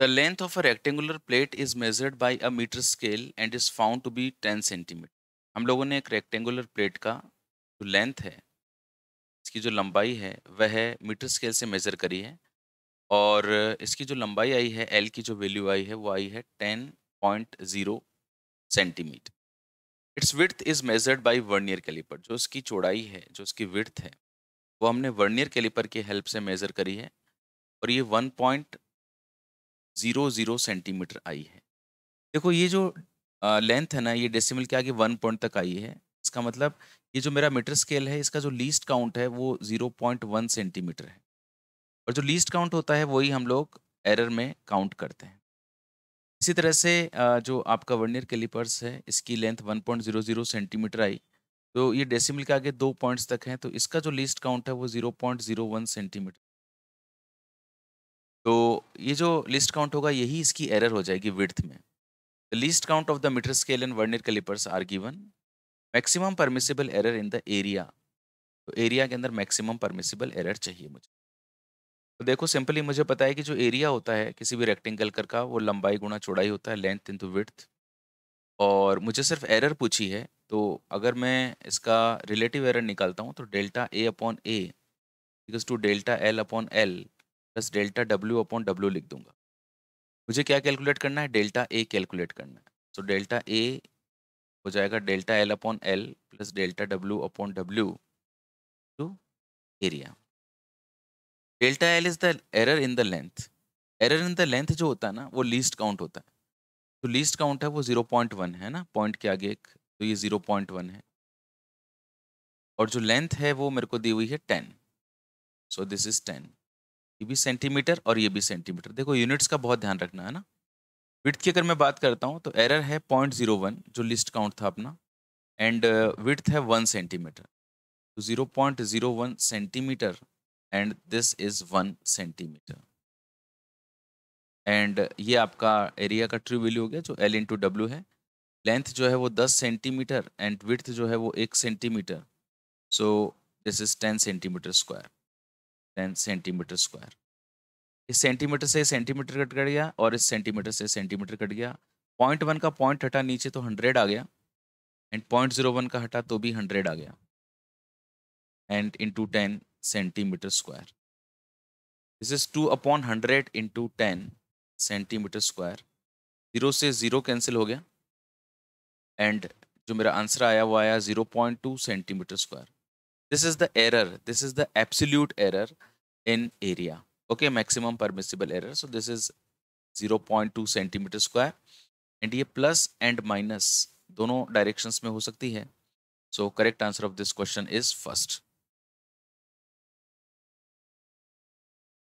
The length of a rectangular plate is measured by a meter scale and is found to be 10 centimetre हम लोगों ने एक rectangular plate का जो length है इसकी जो लंबाई है वह मीटर स्केल से मेज़र करी है और इसकी जो लंबाई आई है एल की जो वैल्यू आई है वो आई है 10.0 centimetre it's width is measured by vernier calliper जो उसकी चौड़ाई है जो उसकी विर्थ है वो हमने वर्नियर कैलिपर की हेल्प से मेज़र करी है और ये पॉइंट जीरो जीरो सेंटीमीटर आई है देखो ये जो लेंथ है ना ये डेसिमल के आगे वन पॉइंट तक आई है इसका मतलब ये जो मेरा मीटर स्केल है इसका जो लीस्ट काउंट है वो जीरो पॉइंट वन सेंटीमीटर है और जो लीस्ट काउंट होता है वही हम लोग एरर में काउंट करते हैं इसी तरह से जो आपका वर्नियर कैलिपर्स है इसकी लेंथ जीरो सेंटीमीटर आई तो ये डेसिमल के आगे दो पॉइंट्स तक हैं तो इसका जो लीस्ट काउंट है वो वन सेंटीमीटर तो ये जो लिस्ट काउंट होगा यही इसकी एरर हो जाएगी विड्थ में the least count of the metre scale and vernier callipers are given maximum permissible error in the area तो एरिया के अंदर मैक्सिमम परमिसिबल एरर चाहिए मुझे तो देखो सिंपली मुझे पता है कि जो एरिया होता है किसी भी रेक्टेंगल कर का वो लंबाई गुणा चौड़ाई होता है लेंथ इंटू विड्थ और मुझे सिर्फ एरर पूछी है तो अगर मैं इसका रिलेटिव एरर निकालता हूँ तो delta A upon A equals to delta L upon L plus delta W upon W लिख दूंगा मुझे क्या कैलकुलेट करना है डेल्टा ए कैलकुलेट करना है सो तो डेल्टा ए हो जाएगा delta L upon L plus delta W upon W to area delta L is the error in the length error in the length जो होता है ना वो लीस्ट काउंट होता है तो लीस्ट काउंट है वो जीरो पॉइंट वन है ना पॉइंट के आगे एक तो ये जीरो पॉइंट वन है और जो लेंथ है वो मेरे को दी हुई है ten so this is ten ये भी सेंटीमीटर और ये भी सेंटीमीटर देखो यूनिट्स का बहुत ध्यान रखना है ना विथ की अगर मैं बात करता हूँ तो एरर है पॉइंट जीरो वन जो लिस्ट काउंट था अपना एंड विथ uh, है वन सेंटीमीटर तो zero point zero one centimetre and this is one centimetre एंड ये आपका एरिया का ट्रू वैल्यू हो गया जो एल इंटू डब्ल्यू है लेंथ जो है वो दस सेंटीमीटर एंड विथ जो है वो एक centimetre so this is ten centimetre square then centimetre square इस सेंटीमीटर से सेंटीमीटर कट गया और इस सेंटीमीटर से सेंटीमीटर कट गया पॉइंट वन का पॉइंट हटा नीचे तो हंड्रेड आ गया एंड पॉइंट जीरो वन का हटा तो भी हंड्रेड आ गया and into ten centimetre square this is two upon hundred into ten centimetre square zero से ज़ीरो कैंसिल हो गया एंड जो मेरा आंसर आया वो आया zero point two centimetre square this is the error this is the absolute error in area okay maximum permissible error so this is 0.2 centimetre square and ये plus and minus दोनों directions में हो सकती है so correct answer of this question is first